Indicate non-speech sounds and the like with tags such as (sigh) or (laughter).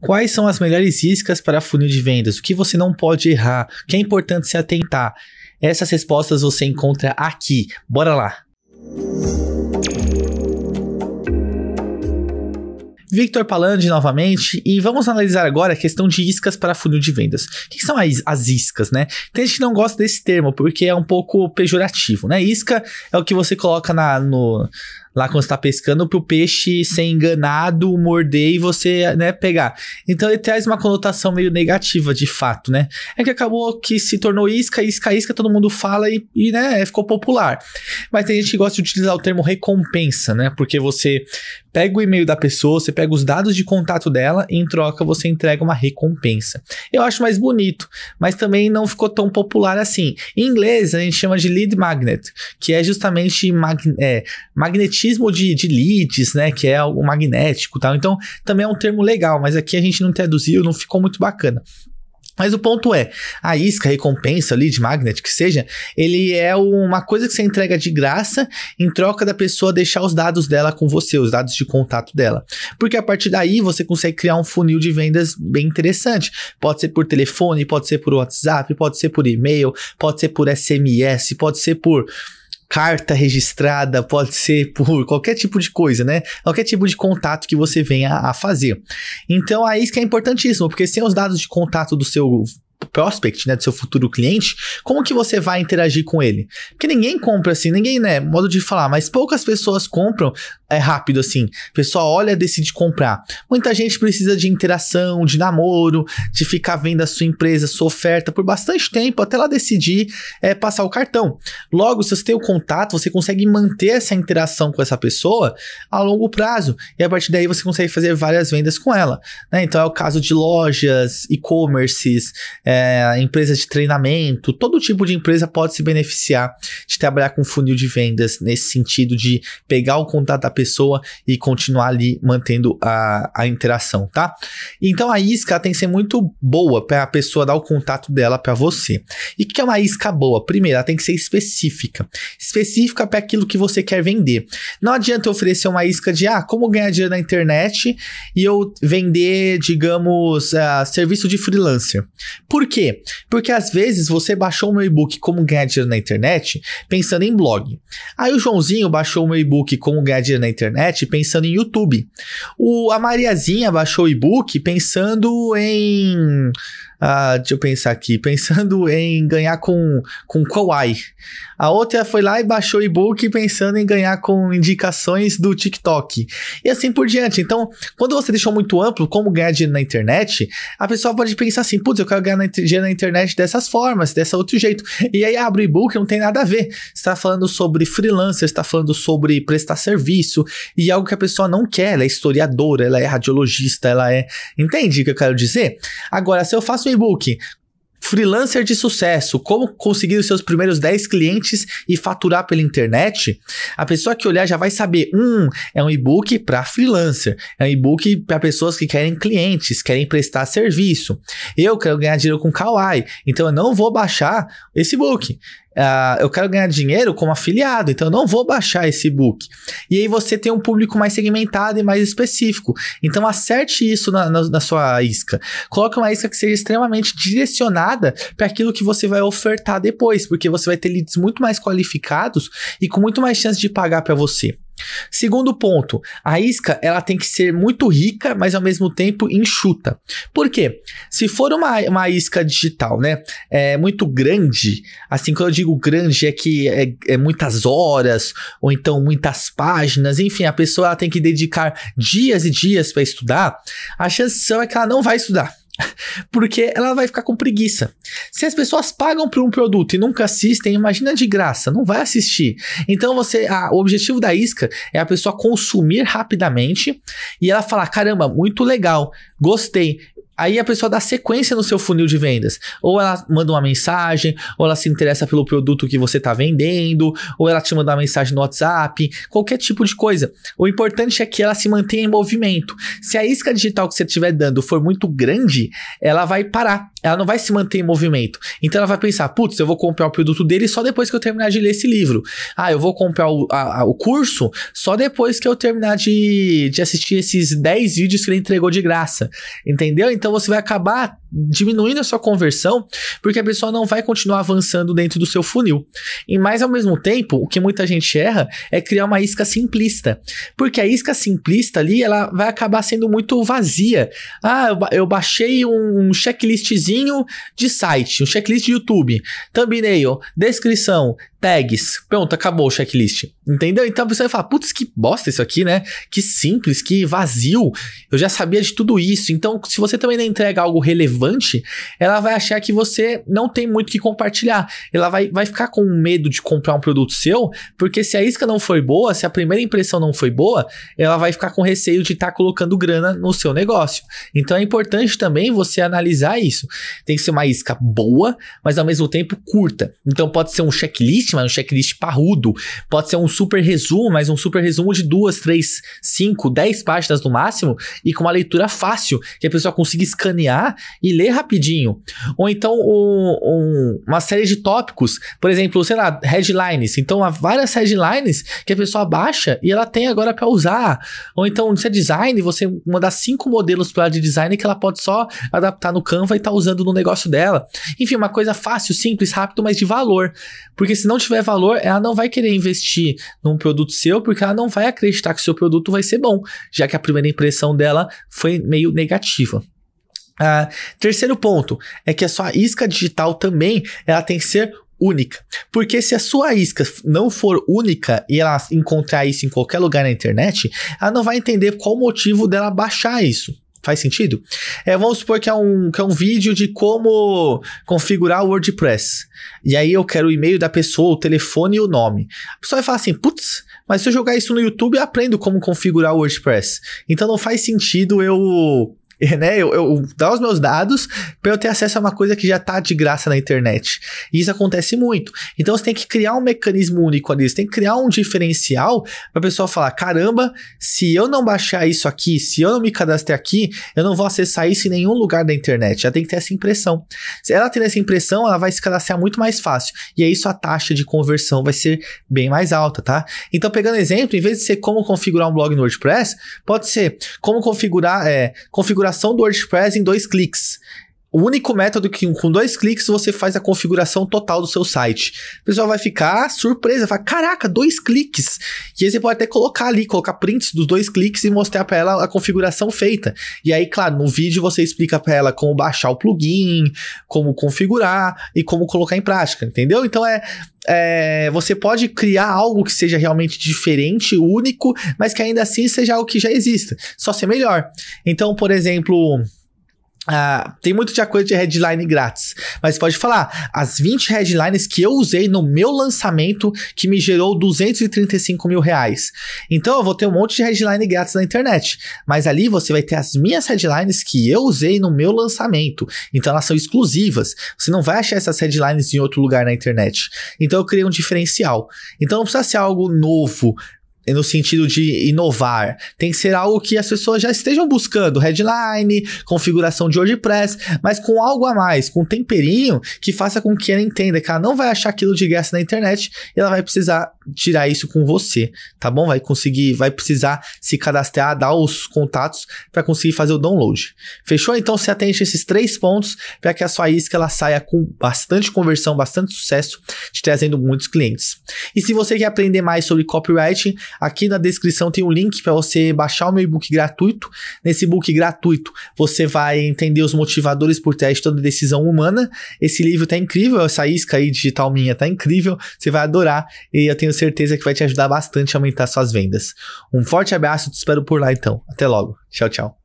Quais são as melhores iscas para funil de vendas? O que você não pode errar? O que é importante se atentar? Essas respostas você encontra aqui. Bora lá! Victor Palandi novamente e vamos analisar agora a questão de iscas para funil de vendas. O que são as, as, iscas, né? Tem gente que não gosta desse termo porque é um pouco pejorativo, né? Isca é o que você coloca na, no, lá quando você tá pescando, pro peixe ser enganado, morder e você, né, pegar. Então ele traz uma conotação meio negativa, de fato, né? É que acabou que se tornou isca, isca, isca, todo mundo fala e, e né, é, ficou popular. Mas tem gente que gosta de utilizar o termo recompensa, né? Porque você pega o e-mail da pessoa, você pega os dados de contato dela e em troca você entrega uma recompensa. Eu acho mais bonito, mas também não ficou tão popular assim. Em inglês, a gente chama de lead magnet, que é justamente mag é, magnetismo magnetismo de, de leads, né? Que é algo magnético tal. Então, também é um termo legal, mas aqui a gente não traduziu, não ficou muito bacana. Mas o ponto é, a isca, a recompensa, lead magnet, que seja, ele é uma coisa que você entrega de graça em troca da pessoa deixar os dados dela com você, os dados de contato dela. Porque a partir daí você consegue criar um funil de vendas bem interessante. Pode ser por telefone, pode ser por WhatsApp, pode ser por e-mail, pode ser por SMS, pode ser por carta registrada, pode ser por qualquer tipo de coisa, né? Qualquer tipo de contato que você venha a fazer. Então, aí é que é importantíssimo, porque sem os dados de contato do seu prospect, né, do seu futuro cliente, como que você vai interagir com ele? Porque ninguém compra assim, ninguém, né, modo de falar, mas poucas pessoas compram é rápido assim. pessoal olha, decide comprar. Muita gente precisa de interação, de namoro, de ficar vendo a sua empresa, sua oferta por bastante tempo até ela decidir é, passar o cartão. Logo, se você tem o contato, você consegue manter essa interação com essa pessoa a longo prazo e a partir daí você consegue fazer várias vendas com ela. Né? Então é o caso de lojas, e-commerces, é, empresas de treinamento, todo tipo de empresa pode se beneficiar de trabalhar com funil de vendas nesse sentido de pegar o contato da pessoa pessoa e continuar ali mantendo a, a interação, tá? Então a isca tem que ser muito boa para a pessoa dar o contato dela para você. E o que é uma isca boa? Primeiro, ela tem que ser específica. Específica para aquilo que você quer vender. Não adianta eu oferecer uma isca de, ah, como ganhar dinheiro na internet e eu vender, digamos, uh, serviço de freelancer. Por quê? Porque às vezes você baixou o meu e-book Como Ganhar Dinheiro na Internet pensando em blog. Aí o Joãozinho baixou o meu e-book Como Ganhar Dinheiro na internet pensando em YouTube. O, a Mariazinha baixou o e-book pensando em ah, deixa eu pensar aqui. (laughs) Pensando em ganhar com, com Kawaii. A outra foi lá e baixou e-book pensando em ganhar com indicações do TikTok. E assim por diante. Então, quando você deixou muito amplo como ganhar dinheiro na internet, a pessoa pode pensar assim: putz, eu quero ganhar na, dinheiro na internet dessas formas, dessa outro jeito. E aí abre o e-book, não tem nada a ver. está falando sobre freelancer, está falando sobre prestar serviço e é algo que a pessoa não quer. Ela é historiadora, ela é radiologista, ela é. Entende o que eu quero dizer? Agora, se eu faço um playbook. Freelancer de sucesso, como conseguir os seus primeiros 10 clientes e faturar pela internet? A pessoa que olhar já vai saber: um, é um e-book para freelancer, é um e-book para pessoas que querem clientes, querem prestar serviço. Eu quero ganhar dinheiro com Kawaii, então eu não vou baixar esse e-book uh, eu quero ganhar dinheiro como afiliado, então eu não vou baixar esse book. E aí você tem um público mais segmentado e mais específico. Então acerte isso na, na, na sua isca. Coloque uma isca que seja extremamente direcionada para aquilo que você vai ofertar depois, porque você vai ter leads muito mais qualificados e com muito mais chance de pagar para você. Segundo ponto, a isca ela tem que ser muito rica, mas ao mesmo tempo enxuta. Por quê? Se for uma, uma isca digital, né, é muito grande, assim, quando eu digo grande é que é, é muitas horas, ou então muitas páginas, enfim, a pessoa ela tem que dedicar dias e dias para estudar, a chance é que ela não vai estudar. (laughs) Porque ela vai ficar com preguiça. Se as pessoas pagam por um produto e nunca assistem, imagina de graça, não vai assistir. Então você, a, o objetivo da isca é a pessoa consumir rapidamente e ela falar: caramba, muito legal, gostei, Aí a pessoa dá sequência no seu funil de vendas. Ou ela manda uma mensagem, ou ela se interessa pelo produto que você está vendendo, ou ela te manda uma mensagem no WhatsApp, qualquer tipo de coisa. O importante é que ela se mantenha em movimento. Se a isca digital que você estiver dando for muito grande, ela vai parar ela não vai se manter em movimento. Então ela vai pensar, putz, eu vou comprar o produto dele só depois que eu terminar de ler esse livro. Ah, eu vou comprar o, a, a, o curso só depois que eu terminar de, de assistir esses 10 vídeos que ele entregou de graça. Entendeu? Então você vai acabar diminuindo a sua conversão, porque a pessoa não vai continuar avançando dentro do seu funil. E mais ao mesmo tempo, o que muita gente erra é criar uma isca simplista, porque a isca simplista ali, ela vai acabar sendo muito vazia. Ah, eu, eu baixei um, um checklistzinho de site, um checklist de YouTube, thumbnail, descrição, tags. Pronto, acabou o checklist. Entendeu? Então a pessoa vai falar, putz, que bosta isso aqui, né? Que simples, que vazio. Eu já sabia de tudo isso. Então, se você também não entrega algo relevante, ela vai achar que você não tem muito que compartilhar. Ela vai, vai ficar com medo de comprar um produto seu, porque se a isca não foi boa, se a primeira impressão não foi boa, ela vai ficar com receio de estar tá colocando grana no seu negócio. Então é importante também você analisar isso tem que ser uma isca boa, mas ao mesmo tempo curta. Então pode ser um checklist, mas um checklist parrudo. Pode ser um super resumo, mas um super resumo de duas, três, cinco, dez páginas no máximo e com uma leitura fácil, que a pessoa consiga escanear e ler rapidinho. Ou então um, um, uma série de tópicos, por exemplo, sei lá, headlines. Então há várias headlines que a pessoa baixa e ela tem agora para usar. Ou então, se é design, você mandar cinco modelos para ela de design que ela pode só adaptar no Canva e tá usando usando no negócio dela. Enfim, uma coisa fácil, simples, rápido, mas de valor. Porque se não tiver valor, ela não vai querer investir num produto seu, porque ela não vai acreditar que o seu produto vai ser bom, já que a primeira impressão dela foi meio negativa. Ah, terceiro ponto é que a sua isca digital também ela tem que ser única. Porque se a sua isca não for única e ela encontrar isso em qualquer lugar na internet, ela não vai entender qual o motivo dela baixar isso. Faz sentido? É, vamos supor que é, um, que é um vídeo de como configurar o WordPress. E aí eu quero o e-mail da pessoa, o telefone e o nome. A pessoa vai falar assim, putz, mas se eu jogar isso no YouTube, eu aprendo como configurar o WordPress. Então não faz sentido eu (laughs) É, né? Eu, eu dar os meus dados para eu ter acesso a uma coisa que já tá de graça na internet. E isso acontece muito. Então você tem que criar um mecanismo único ali, você tem que criar um diferencial para a pessoa falar: caramba, se eu não baixar isso aqui, se eu não me cadastrar aqui, eu não vou acessar isso em nenhum lugar da internet. já tem que ter essa impressão. Se ela tiver essa impressão, ela vai se cadastrar muito mais fácil. E aí sua taxa de conversão vai ser bem mais alta, tá? Então, pegando exemplo, em vez de ser como configurar um blog no WordPress, pode ser como configurar, é, configurar configuração do WordPress em dois cliques o único método que com dois cliques você faz a configuração total do seu site. O pessoal vai ficar surpresa, vai caraca, dois cliques. E aí você pode até colocar ali, colocar prints dos dois cliques e mostrar para ela a configuração feita. E aí, claro, no vídeo você explica para ela como baixar o plugin, como configurar e como colocar em prática, entendeu? Então é, é, você pode criar algo que seja realmente diferente, único, mas que ainda assim seja algo que já exista, só ser melhor. Então, por exemplo, ah, tem muito de acordo de headline grátis, mas pode falar as 20 headlines que eu usei no meu lançamento que me gerou 235 mil reais. Então eu vou ter um monte de headline grátis na internet, mas ali você vai ter as minhas headlines que eu usei no meu lançamento. Então elas são exclusivas. Você não vai achar essas headlines em outro lugar na internet. Então eu criei um diferencial. Então não precisa ser algo novo, é no sentido de inovar. Tem que ser algo que as pessoas já estejam buscando, headline, configuração de WordPress, mas com algo a mais, com um temperinho que faça com que ela entenda que ela não vai achar aquilo de graça na internet e ela vai precisar tirar isso com você, tá bom? Vai conseguir, vai precisar se cadastrar, dar os contatos para conseguir fazer o download. Fechou? Então você atende esses três pontos para que a sua isca ela saia com bastante conversão, bastante sucesso, te trazendo muitos clientes. E se você quer aprender mais sobre copywriting, aqui na descrição tem um link para você baixar o meu e-book gratuito. Nesse e-book gratuito, você vai entender os motivadores por trás de toda decisão humana. Esse livro tá incrível, essa isca aí digital minha tá incrível, você vai adorar e eu tenho tenho certeza que vai te ajudar bastante a aumentar suas vendas. Um forte abraço, te espero por lá então. Até logo. Tchau, tchau.